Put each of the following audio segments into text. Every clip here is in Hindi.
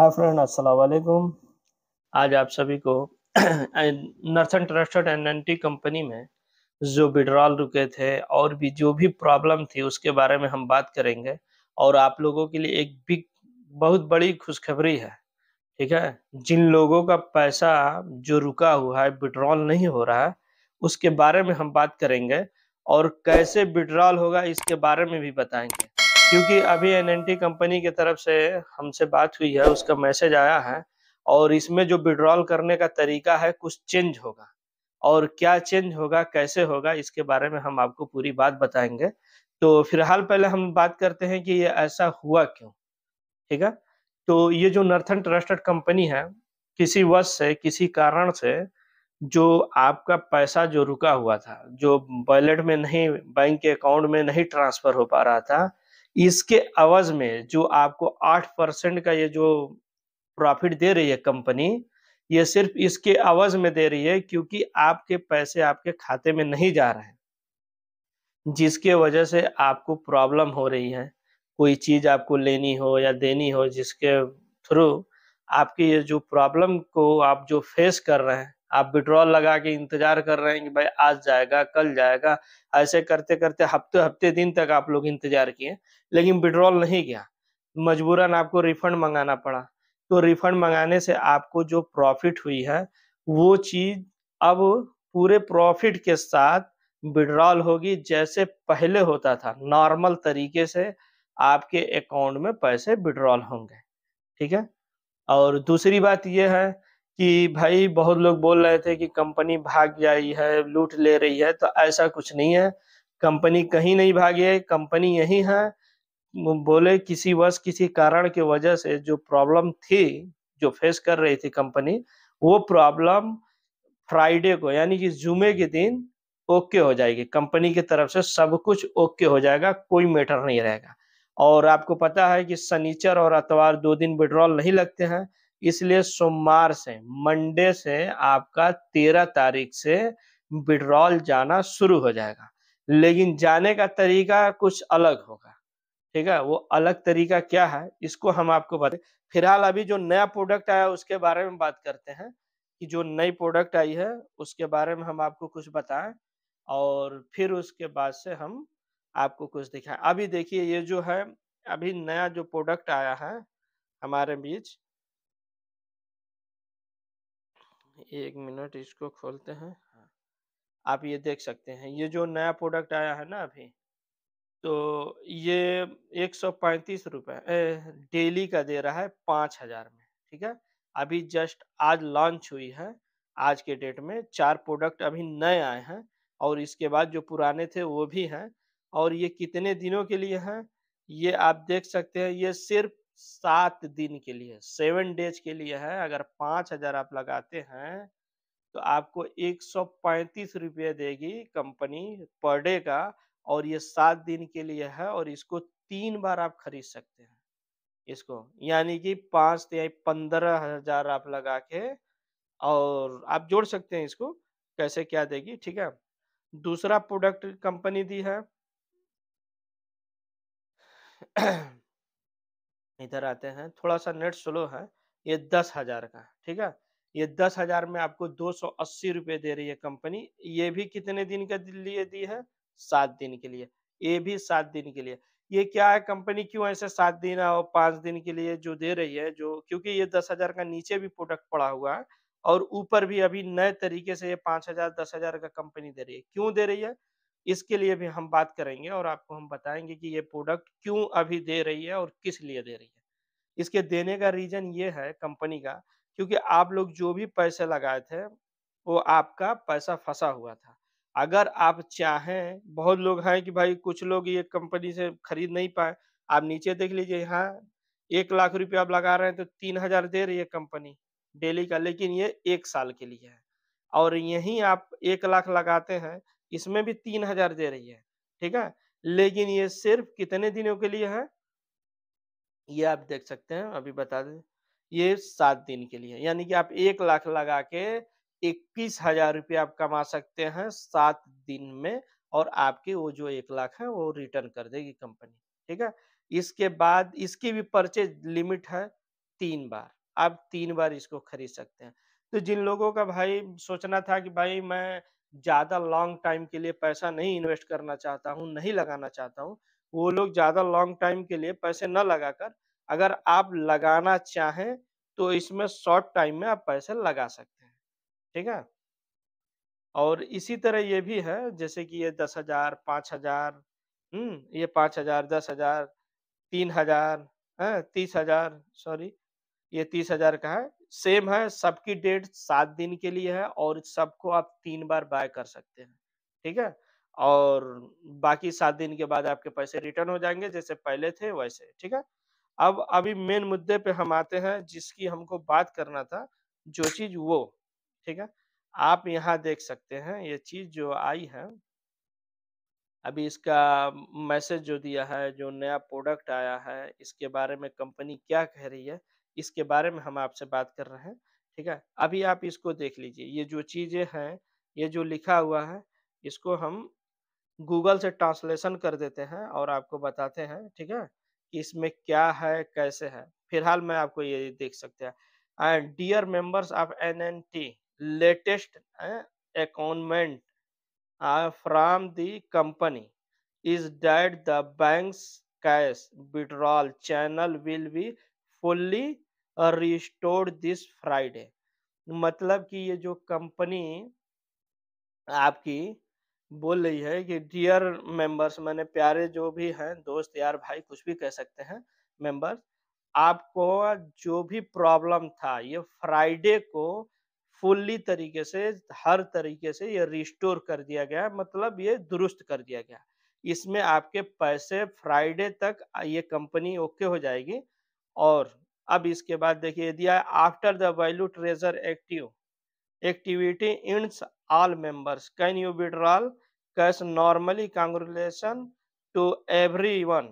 हाय फ्रेंड अस्सलाम वालेकुम आज आप सभी को northern trusted and NT company में जो विड्रॉल रुके थे और भी जो भी प्रॉब्लम थी उसके बारे में हम बात करेंगे और आप लोगों के लिए एक बिग बहुत बड़ी खुशखबरी है ठीक है जिन लोगों का पैसा जो रुका हुआ है विड्रॉल नहीं हो रहा है उसके बारे में हम बात करेंगे और कैसे विड्रॉल होगा इसके बारे में भी बताएंगे क्योंकि अभी एन कंपनी की तरफ से हमसे बात हुई है उसका मैसेज आया है और इसमें जो विड्रॉल करने का तरीका है कुछ चेंज होगा और क्या चेंज होगा कैसे होगा इसके बारे में हम आपको पूरी बात बताएंगे तो फिलहाल पहले हम बात करते हैं कि ये ऐसा हुआ क्यों ठीक है तो ये जो नर्थन ट्रस्टेड कंपनी है किसी वश से किसी कारण से जो आपका पैसा जो रुका हुआ था जो वॉलेट में नहीं बैंक के अकाउंट में नहीं ट्रांसफर हो पा रहा था इसके अवज में जो आपको आठ परसेंट का ये जो प्रॉफिट दे रही है कंपनी ये सिर्फ इसके अवज में दे रही है क्योंकि आपके पैसे आपके खाते में नहीं जा रहे हैं जिसके वजह से आपको प्रॉब्लम हो रही है कोई चीज आपको लेनी हो या देनी हो जिसके थ्रू आपकी ये जो प्रॉब्लम को आप जो फेस कर रहे हैं आप विड्रॉल लगा के इंतजार कर रहे हैं कि भाई आज जाएगा कल जाएगा ऐसे करते करते हफ्ते हफ्ते दिन तक आप लोग इंतजार किए लेकिन विड्रॉल नहीं गया मजबूरन आपको रिफंड मंगाना पड़ा तो रिफंड मंगाने से आपको जो प्रॉफिट हुई है वो चीज अब पूरे प्रॉफिट के साथ विड्रॉल होगी जैसे पहले होता था नॉर्मल तरीके से आपके अकाउंट में पैसे विड्रॉल होंगे ठीक है और दूसरी बात यह है कि भाई बहुत लोग बोल रहे थे कि कंपनी भाग जाई है लूट ले रही है तो ऐसा कुछ नहीं है कंपनी कहीं नहीं भागी है कंपनी यही है बोले किसी वर्ष किसी कारण के वजह से जो प्रॉब्लम थी जो फेस कर रही थी कंपनी वो प्रॉब्लम फ्राइडे को यानी कि जुमे के दिन ओके हो जाएगी कंपनी की तरफ से सब कुछ ओके हो जाएगा कोई मैटर नहीं रहेगा और आपको पता है कि शनिचर और आतवार दो दिन विड्रॉल नहीं लगते हैं इसलिए सोमवार से मंडे से आपका तेरह तारीख से विड्रॉल जाना शुरू हो जाएगा लेकिन जाने का तरीका कुछ अलग होगा ठीक है वो अलग तरीका क्या है इसको हम आपको बता फिलहाल अभी जो नया प्रोडक्ट आया उसके बारे में बात करते हैं कि जो नई प्रोडक्ट आई है उसके बारे में हम आपको कुछ बताएं और फिर उसके बाद से हम आपको कुछ दिखाएं अभी देखिए ये जो है अभी नया जो प्रोडक्ट आया है हमारे बीच एक मिनट इसको खोलते हैं हाँ। आप ये देख सकते हैं ये जो नया प्रोडक्ट आया है ना अभी तो ये एक सौ पैंतीस रुपये डेली का दे रहा है पाँच हजार में ठीक है अभी जस्ट आज लॉन्च हुई है आज के डेट में चार प्रोडक्ट अभी नए आए हैं और इसके बाद जो पुराने थे वो भी हैं और ये कितने दिनों के लिए हैं ये आप देख सकते हैं ये सिर्फ सात दिन के लिए सेवन डेज के लिए है अगर पांच हजार आप लगाते हैं तो आपको एक सौ पैंतीस रुपये देगी कंपनी पर डे का और ये सात दिन के लिए है और इसको तीन बार आप खरीद सकते हैं इसको यानी कि पांच या पंद्रह हजार आप लगा के और आप जोड़ सकते हैं इसको कैसे क्या देगी ठीक है दूसरा प्रोडक्ट कंपनी दी है इधर आते हैं थोड़ा सा नेट स्लो है ये दस हजार का ठीक है ये दस हजार में आपको दो सौ अस्सी रुपये दे रही है कंपनी ये भी कितने दिन के लिए दी है सात दिन के लिए ये भी सात दिन के लिए ये क्या है कंपनी क्यों ऐसे सात दिन और पांच दिन के लिए जो दे रही है जो क्योंकि ये दस हजार का नीचे भी प्रोडक्ट पड़ा हुआ है और ऊपर भी अभी नए तरीके से ये पांच हजार दस हजार का कंपनी दे रही है क्यों दे रही है इसके लिए भी हम बात करेंगे और आपको हम बताएंगे कि ये प्रोडक्ट क्यों अभी दे रही है और किस लिए दे रही है इसके देने का रीजन ये है कंपनी का क्योंकि आप लोग जो भी पैसे लगाए थे वो आपका पैसा फंसा हुआ था अगर आप चाहें बहुत लोग हैं कि भाई कुछ लोग ये कंपनी से खरीद नहीं पाए आप नीचे देख लीजिए यहाँ एक लाख रुपया आप लगा रहे हैं तो तीन हजार दे रही है कंपनी डेली का लेकिन ये एक साल के लिए है और यहीं आप एक लाख लगाते हैं इसमें भी तीन हजार दे रही है ठीक है लेकिन ये सिर्फ कितने दिनों के लिए है ये आप देख सकते हैं अभी बता दें ये सात दिन के लिए यानी कि आप एक लाख लगा के इक्कीस हजार रुपये आप कमा सकते हैं सात दिन में और आपकी वो जो एक लाख है वो रिटर्न कर देगी कंपनी ठीक है इसके बाद इसकी भी परचेज लिमिट है तीन बार आप तीन बार इसको खरीद सकते हैं तो जिन लोगों का भाई सोचना था कि भाई मैं ज़्यादा लॉन्ग टाइम के लिए पैसा नहीं इन्वेस्ट करना चाहता हूँ नहीं लगाना चाहता हूँ वो लोग ज़्यादा लॉन्ग टाइम के लिए पैसे न लगाकर अगर आप लगाना चाहें तो इसमें शॉर्ट टाइम में आप पैसे लगा सकते हैं ठीक है और इसी तरह ये भी है जैसे कि ये दस हजार पाँच हजार हम्म ये पाँच हजार दस हजार तीन हजार है तीस हजार सॉरी ये तीस हजार का है सेम है सबकी डेट सात दिन के लिए है और सबको आप तीन बार बाय कर सकते हैं ठीक है और बाकी सात दिन के बाद आपके पैसे रिटर्न हो जाएंगे जैसे पहले थे वैसे ठीक है अब अभी मेन मुद्दे पे हम आते हैं जिसकी हमको बात करना था जो चीज वो ठीक है आप यहाँ देख सकते हैं ये चीज जो आई है अभी इसका मैसेज जो दिया है जो नया प्रोडक्ट आया है इसके बारे में कंपनी क्या कह रही है इसके बारे में हम आपसे बात कर रहे हैं ठीक है अभी आप इसको देख लीजिए ये जो चीज़ें हैं ये जो लिखा हुआ है इसको हम गूगल से ट्रांसलेशन कर देते हैं और आपको बताते हैं ठीक है कि इसमें क्या है कैसे है फिलहाल मैं आपको ये देख सकते हैं and dear members of N N T latest announcement from the company is that the bank cash withdrawal channel will be fully restored this Friday मतलब कि ये जो कंपनी आपकी बोल रही है कि डियर मेंबर्स मैंने प्यारे जो भी हैं दोस्त यार भाई कुछ भी कह सकते हैं मेंबर्स आपको जो भी प्रॉब्लम था ये फ्राइडे को फुल्ली तरीके से हर तरीके से ये रिस्टोर कर दिया गया मतलब ये दुरुस्त कर दिया गया इसमें आपके पैसे फ्राइडे तक ये कंपनी ओके हो जाएगी और अब इसके बाद देखिए दिया है after the value treasure active activity ends all members can you withdrawal cash normally congratulation to everyone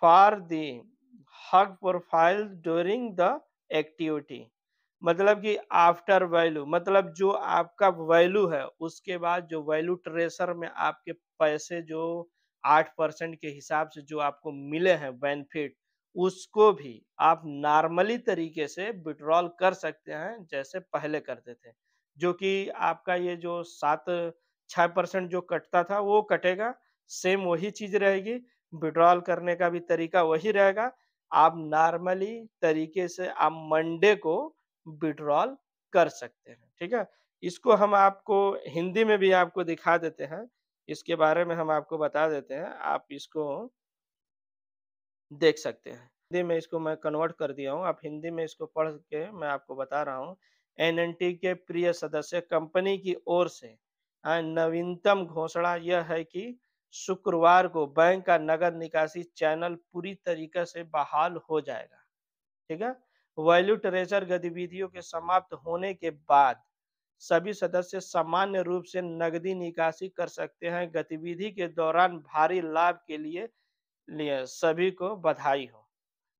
for the hack profile during the activity मतलब कि आफ्टर वैल्यू मतलब जो आपका वैल्यू है उसके बाद जो वैल्यू ट्रेसर में आपके पैसे जो आठ परसेंट के हिसाब से जो आपको मिले हैं बेनिफिट उसको भी आप नॉर्मली तरीके से विड्रॉल कर सकते हैं जैसे पहले करते थे जो कि आपका ये जो सात छः परसेंट जो कटता था वो कटेगा सेम वही चीज़ रहेगी विड्रॉल करने का भी तरीका वही रहेगा आप नॉर्मली तरीके से आप मंडे को विड्रॉल कर सकते हैं ठीक है इसको हम आपको हिंदी में भी आपको दिखा देते हैं इसके बारे में हम आपको बता देते हैं आप इसको देख सकते हैं हिंदी में इसको मैं कन्वर्ट कर दिया हूँ आप हिंदी में इसको पढ़ के मैं आपको बता रहा हूँ एनएनटी के प्रिय सदस्य कंपनी की ओर से हाँ, नवीनतम घोषणा यह है कि शुक्रवार को बैंक का नगद निकासी चैनल पूरी तरीके से बहाल हो जाएगा ठीक है वैल्यू ट्रेजर गतिविधियों के समाप्त होने के बाद सभी सदस्य सामान्य रूप से नगदी निकासी कर सकते हैं गतिविधि के दौरान भारी लाभ के लिए लिए सभी को बधाई हो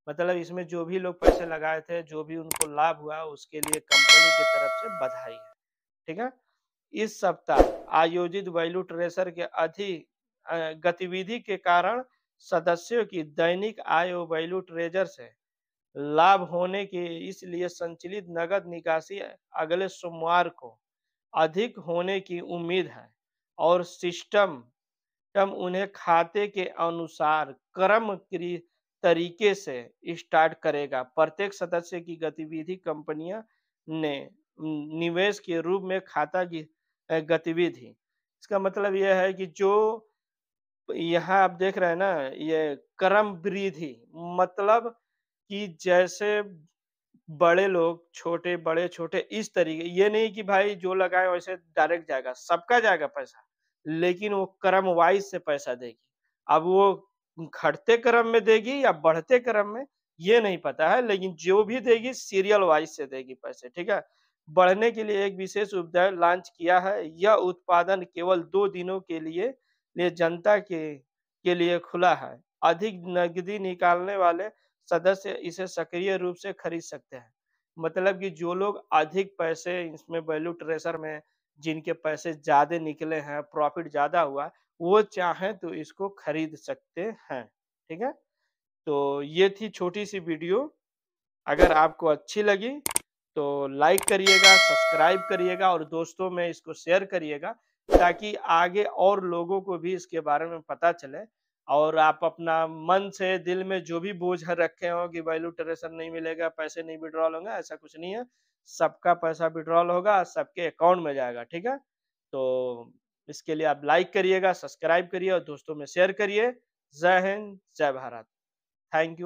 मतलब इसमें जो भी लोग पैसे लगाए थे जो भी उनको लाभ हुआ उसके लिए कंपनी की तरफ से बधाई है ठीक है इस सप्ताह आयोजित वैल्यू ट्रेसर के अधिक गतिविधि के कारण सदस्यों की दैनिक आय और वैल्यू ट्रेजर से लाभ होने के इसलिए संचालित नगद निकासी अगले सोमवार को अधिक होने की उम्मीद है और सिस्टम हम उन्हें खाते के अनुसार क्रम तरीके से स्टार्ट करेगा प्रत्येक सदस्य की गतिविधि कंपनियां ने निवेश के रूप में खाता की गतिविधि इसका मतलब यह है कि जो यहाँ आप देख रहे हैं ना ये क्रम वृद्धि मतलब कि जैसे बड़े लोग छोटे बड़े छोटे इस तरीके ये नहीं कि भाई जो लगाए वैसे डायरेक्ट जाएगा सबका जाएगा पैसा लेकिन वो क्रम वाइज से पैसा देगी अब वो घटते क्रम में देगी या बढ़ते क्रम में ये नहीं पता है लेकिन जो भी देगी सीरियल वाइज से देगी पैसे ठीक है बढ़ने के लिए एक विशेष उपदाय लॉन्च किया है यह उत्पादन केवल दो दिनों के लिए लिए जनता के के लिए खुला है अधिक नगदी निकालने वाले सदस्य इसे सक्रिय रूप से खरीद सकते हैं मतलब कि जो लोग अधिक पैसे इसमें वैल्यू ट्रेसर में जिनके पैसे ज्यादा निकले हैं प्रॉफिट ज्यादा हुआ वो चाहे तो इसको खरीद सकते हैं ठीक है तो ये थी छोटी सी वीडियो अगर आपको अच्छी लगी तो लाइक करिएगा सब्सक्राइब करिएगा और दोस्तों में इसको शेयर करिएगा ताकि आगे और लोगों को भी इसके बारे में पता चले और आप अपना मन से दिल में जो भी बोझ रखे हो कि वैल्यू ट्रेसर नहीं मिलेगा पैसे नहीं विड्रॉल होंगे ऐसा कुछ नहीं है सबका पैसा विड्रॉल होगा सबके अकाउंट में जाएगा ठीक है तो इसके लिए आप लाइक करिएगा सब्सक्राइब करिए और दोस्तों में शेयर करिए जय हिंद जय भारत थैंक यू